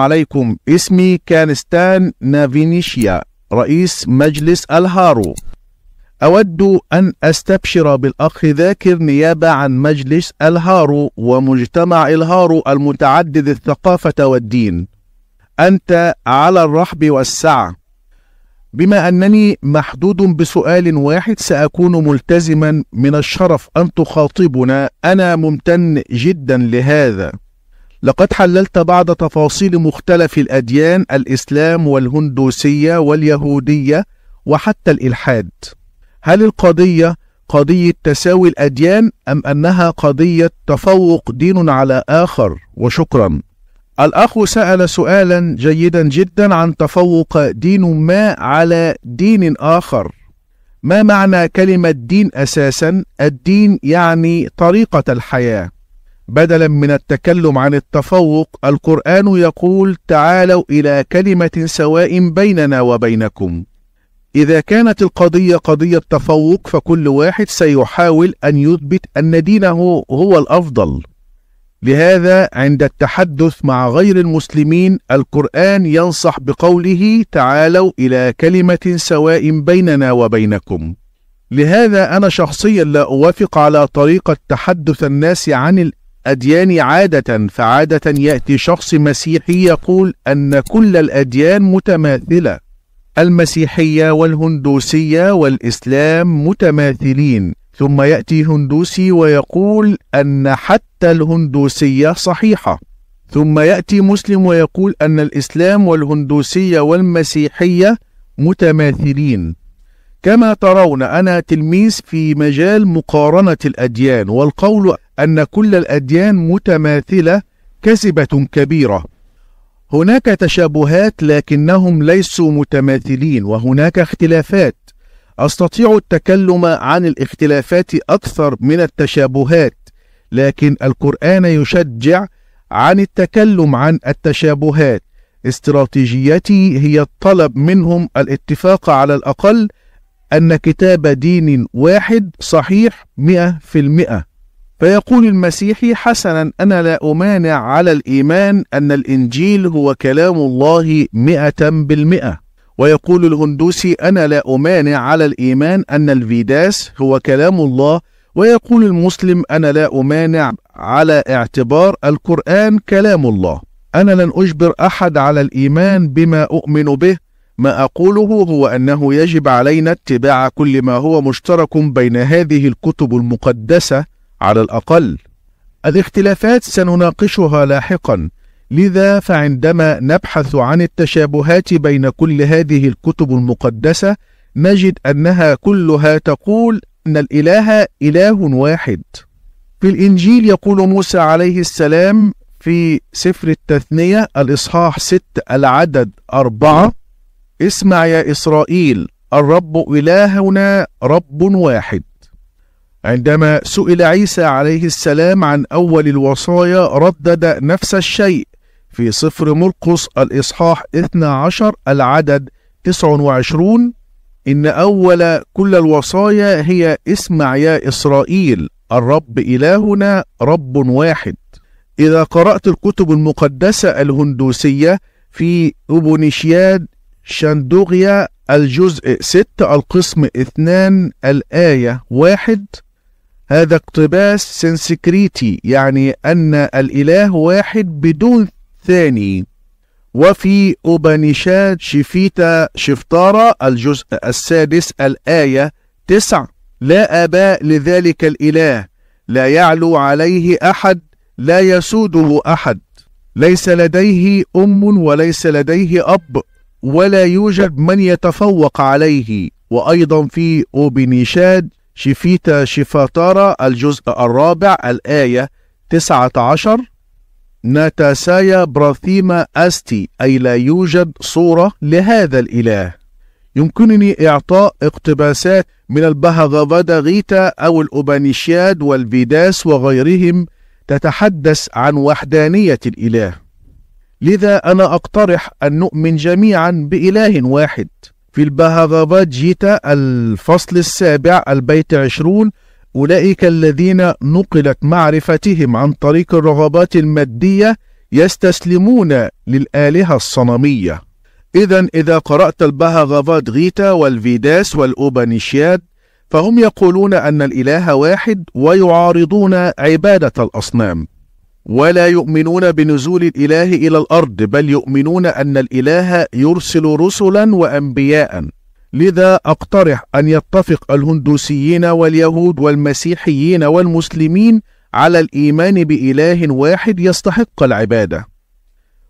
عليكم اسمي كانستان نافينيشيا رئيس مجلس الهارو أود أن أستبشر بالأخ ذاكر نيابة عن مجلس الهارو ومجتمع الهارو المتعدد الثقافة والدين أنت على الرحب والسعة بما أنني محدود بسؤال واحد سأكون ملتزما من الشرف أن تخاطبنا أنا ممتن جدا لهذا لقد حللت بعض تفاصيل مختلف الأديان الإسلام والهندوسية واليهودية وحتى الإلحاد هل القضية قضية تساوي الأديان أم أنها قضية تفوق دين على آخر وشكرا الأخ سأل سؤالا جيدا جدا عن تفوق دين ما على دين آخر ما معنى كلمة دين أساسا؟ الدين يعني طريقة الحياة بدلا من التكلم عن التفوق القرآن يقول تعالوا إلى كلمة سواء بيننا وبينكم إذا كانت القضية قضية تفوق فكل واحد سيحاول أن يثبت أن دينه هو الأفضل لهذا عند التحدث مع غير المسلمين القرآن ينصح بقوله تعالوا إلى كلمة سواء بيننا وبينكم لهذا أنا شخصيا لا أوافق على طريقة تحدث الناس عن أديان عادة فعادة يأتي شخص مسيحي يقول أن كل الأديان متماثلة المسيحية والهندوسية والإسلام متماثلين ثم يأتي هندوسي ويقول أن حتى الهندوسية صحيحة ثم يأتي مسلم ويقول أن الإسلام والهندوسية والمسيحية متماثلين كما ترون أنا تلميذ في مجال مقارنة الأديان والقول أن كل الأديان متماثلة كذبة كبيرة هناك تشابهات لكنهم ليسوا متماثلين وهناك اختلافات أستطيع التكلم عن الاختلافات أكثر من التشابهات لكن القرآن يشجع عن التكلم عن التشابهات استراتيجيتي هي الطلب منهم الاتفاق على الأقل أن كتاب دين واحد صحيح مئة في المئة فيقول المسيحي حسنا أنا لا أمانع على الإيمان أن الإنجيل هو كلام الله مئة بالمئة ويقول الهندوسي أنا لا أمانع على الإيمان أن الفيداس هو كلام الله ويقول المسلم أنا لا أمانع على اعتبار القرآن كلام الله أنا لن أجبر أحد على الإيمان بما أؤمن به ما أقوله هو أنه يجب علينا اتباع كل ما هو مشترك بين هذه الكتب المقدسة على الأقل الاختلافات سنناقشها لاحقا لذا فعندما نبحث عن التشابهات بين كل هذه الكتب المقدسة نجد أنها كلها تقول أن الإله إله واحد في الإنجيل يقول موسى عليه السلام في سفر التثنية الإصحاح 6 العدد 4 اسمع يا إسرائيل الرب إلهنا رب واحد عندما سئل عيسى عليه السلام عن أول الوصايا ردد نفس الشيء في سفر مرقس الإصحاح 12 العدد 29 إن أول كل الوصايا هي اسمع يا إسرائيل الرب إلهنا رب واحد إذا قرأت الكتب المقدسة الهندوسية في أوبونيشياد شاندوغيا الجزء 6 القسم 2 الآية 1 هذا اقتباس سنسكريتي يعني أن الإله واحد بدون ثاني وفي أوبانيشاد شفيتا شفتارا الجزء السادس الآية تسع لا أباء لذلك الإله لا يعلو عليه أحد لا يسوده أحد ليس لديه أم وليس لديه أب ولا يوجد من يتفوق عليه وأيضا في أوبنيشاد شفيتا شفاتارا الجزء الرابع الآية 19 ناتاسايا براثيما أستي أي لا يوجد صورة لهذا الإله يمكنني إعطاء اقتباسات من البهغافادا غيتا أو الأوبانيشياد والفيداس وغيرهم تتحدث عن وحدانية الإله لذا أنا أقترح أن نؤمن جميعا بإله واحد في البهافافات جيتا الفصل السابع البيت عشرون أولئك الذين نقلت معرفتهم عن طريق الرغبات المادية يستسلمون للآلهة الصنمية إذا إذا قرأت البهاغافات غيتا والفيداس والأوبانيشياد فهم يقولون أن الإله واحد ويعارضون عبادة الأصنام ولا يؤمنون بنزول الإله إلى الأرض بل يؤمنون أن الإله يرسل رسلا وأنبياء لذا أقترح أن يتفق الهندوسيين واليهود والمسيحيين والمسلمين على الإيمان بإله واحد يستحق العبادة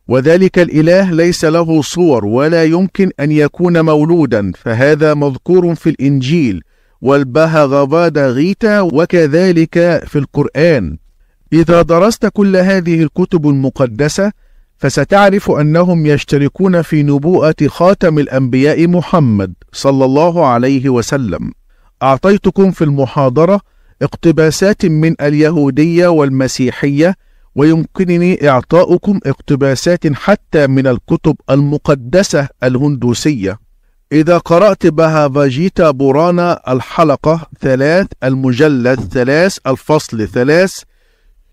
وذلك الإله ليس له صور ولا يمكن أن يكون مولودا فهذا مذكور في الإنجيل والبهغفادا غيتا وكذلك في القرآن إذا درست كل هذه الكتب المقدسة فستعرف أنهم يشتركون في نبوءة خاتم الأنبياء محمد صلى الله عليه وسلم أعطيتكم في المحاضرة اقتباسات من اليهودية والمسيحية ويمكنني إعطاؤكم اقتباسات حتى من الكتب المقدسة الهندوسية إذا قرأت بهافاجيتا بورانا الحلقة ثلاث المجلد ثلاث الفصل ثلاث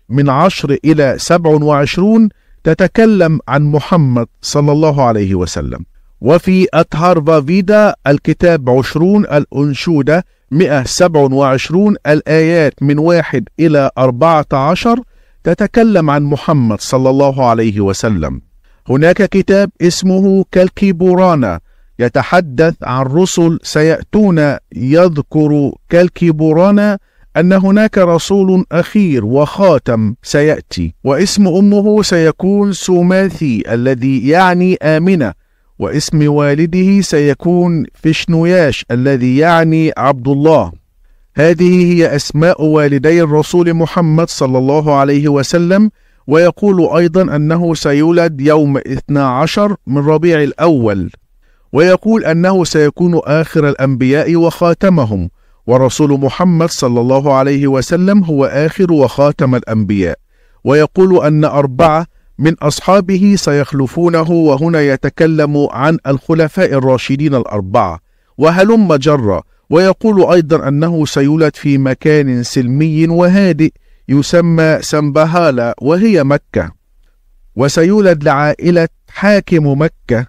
من عشر إلى سبع وعشرون تتكلم عن محمد صلى الله عليه وسلم وفي أتهارفا فيدا الكتاب عشرون الأنشودة 127 الآيات من واحد إلى 14 تتكلم عن محمد صلى الله عليه وسلم هناك كتاب اسمه كالكيبورانا يتحدث عن رسل سيأتون يذكر كالكيبورانا أن هناك رسول أخير وخاتم سيأتي واسم أمه سيكون سوماثي الذي يعني آمنة واسم والده سيكون فشنوياش الذي يعني عبد الله هذه هي أسماء والدي الرسول محمد صلى الله عليه وسلم ويقول أيضا أنه سيولد يوم 12 من ربيع الأول ويقول أنه سيكون آخر الأنبياء وخاتمهم ورسول محمد صلى الله عليه وسلم هو آخر وخاتم الأنبياء ويقول أن أربعة من أصحابه سيخلفونه وهنا يتكلم عن الخلفاء الراشدين الأربعة وهلم جرة ويقول أيضا أنه سيولد في مكان سلمي وهادئ يسمى سمبهالة وهي مكة وسيولد لعائلة حاكم مكة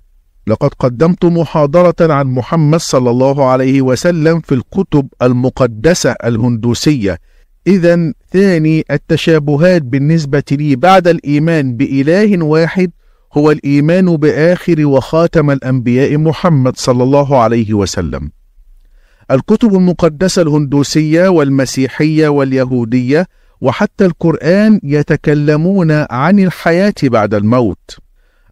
لقد قدمت محاضرة عن محمد صلى الله عليه وسلم في الكتب المقدسة الهندوسية إذا ثاني التشابهات بالنسبة لي بعد الإيمان بإله واحد هو الإيمان بآخر وخاتم الأنبياء محمد صلى الله عليه وسلم الكتب المقدسة الهندوسية والمسيحية واليهودية وحتى القرآن يتكلمون عن الحياة بعد الموت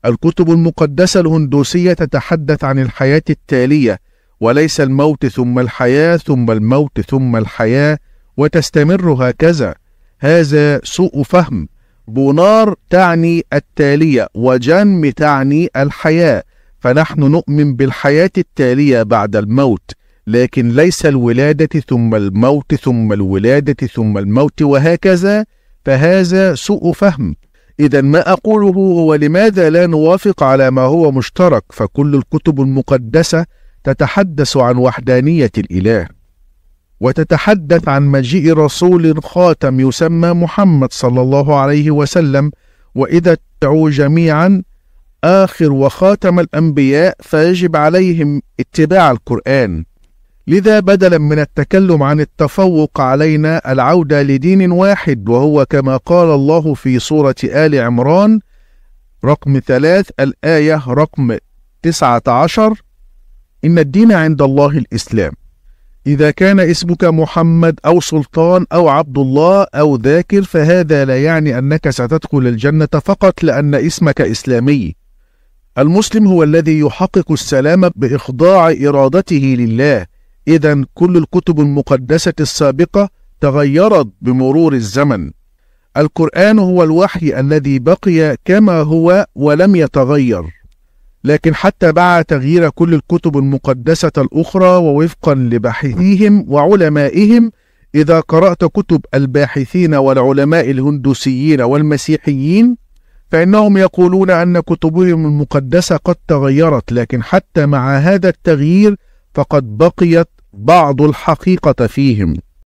الكتب المقدسة الهندوسية تتحدث عن الحياة التالية وليس الموت ثم الحياة ثم الموت ثم الحياة وتستمر هكذا هذا سوء فهم بونار تعني التالية وجنم تعني الحياة فنحن نؤمن بالحياة التالية بعد الموت لكن ليس الولادة ثم الموت ثم الولادة ثم الموت وهكذا فهذا سوء فهم إذا ما أقوله هو لماذا لا نوافق على ما هو مشترك فكل الكتب المقدسة تتحدث عن وحدانية الإله وتتحدث عن مجيء رسول خاتم يسمى محمد صلى الله عليه وسلم وإذا اتبعوا جميعا آخر وخاتم الأنبياء فيجب عليهم اتباع القرآن لذا بدلا من التكلم عن التفوق علينا العودة لدين واحد وهو كما قال الله في سورة آل عمران رقم ثلاث الآية رقم تسعة عشر إن الدين عند الله الإسلام إذا كان اسمك محمد أو سلطان أو عبد الله أو ذاكر فهذا لا يعني أنك ستدخل الجنة فقط لأن اسمك إسلامي المسلم هو الذي يحقق السلام بإخضاع إرادته لله إذا كل الكتب المقدسة السابقة تغيرت بمرور الزمن القرآن هو الوحي الذي بقي كما هو ولم يتغير لكن حتى بعد تغيير كل الكتب المقدسة الأخرى ووفقا لباحثيهم وعلمائهم إذا قرأت كتب الباحثين والعلماء الهندوسيين والمسيحيين فإنهم يقولون أن كتبهم المقدسة قد تغيرت لكن حتى مع هذا التغيير فقد بقيت بعض الحقيقة فيهم